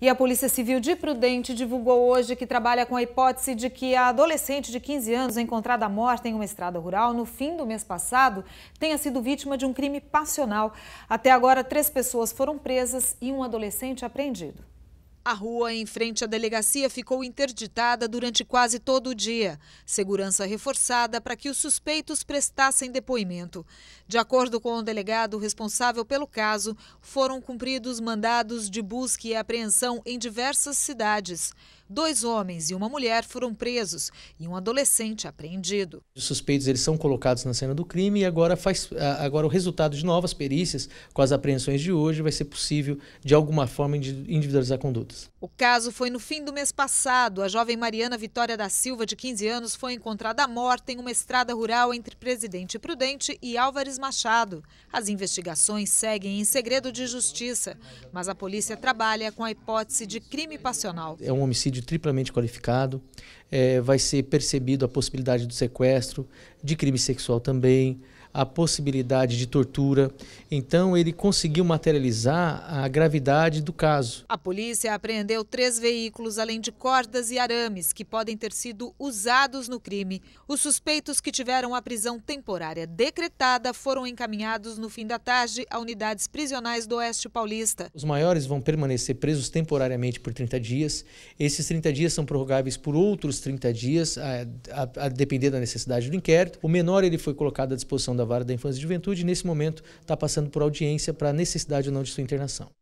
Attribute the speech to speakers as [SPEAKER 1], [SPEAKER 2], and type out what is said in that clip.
[SPEAKER 1] E a Polícia Civil de Prudente divulgou hoje que trabalha com a hipótese de que a adolescente de 15 anos encontrada morta em uma estrada rural no fim do mês passado tenha sido vítima de um crime passional. Até agora, três pessoas foram presas e um adolescente apreendido. A rua em frente à delegacia ficou interditada durante quase todo o dia. Segurança reforçada para que os suspeitos prestassem depoimento. De acordo com o delegado responsável pelo caso, foram cumpridos mandados de busca e apreensão em diversas cidades. Dois homens e uma mulher foram presos e um adolescente apreendido.
[SPEAKER 2] Os suspeitos eles são colocados na cena do crime e agora, faz, agora o resultado de novas perícias com as apreensões de hoje vai ser possível, de alguma forma, individualizar condutas.
[SPEAKER 1] O caso foi no fim do mês passado. A jovem Mariana Vitória da Silva, de 15 anos, foi encontrada morta em uma estrada rural entre Presidente Prudente e Álvares Machado. As investigações seguem em segredo de justiça, mas a polícia trabalha com a hipótese de crime passional. É
[SPEAKER 2] um homicídio de triplamente qualificado, é, vai ser percebido a possibilidade do sequestro, de crime sexual também, a possibilidade de tortura. Então, ele conseguiu materializar a gravidade do caso.
[SPEAKER 1] A polícia apreendeu três veículos, além de cordas e arames, que podem ter sido usados no crime. Os suspeitos que tiveram a prisão temporária decretada foram encaminhados no fim da tarde a unidades prisionais do Oeste Paulista.
[SPEAKER 2] Os maiores vão permanecer presos temporariamente por 30 dias. Esses 30 dias são prorrogáveis por outros dos 30 dias, a, a, a, depender da necessidade do inquérito. O menor ele foi colocado à disposição da Vara da Infância e Juventude e, nesse momento, está passando por audiência para a necessidade ou não de sua internação.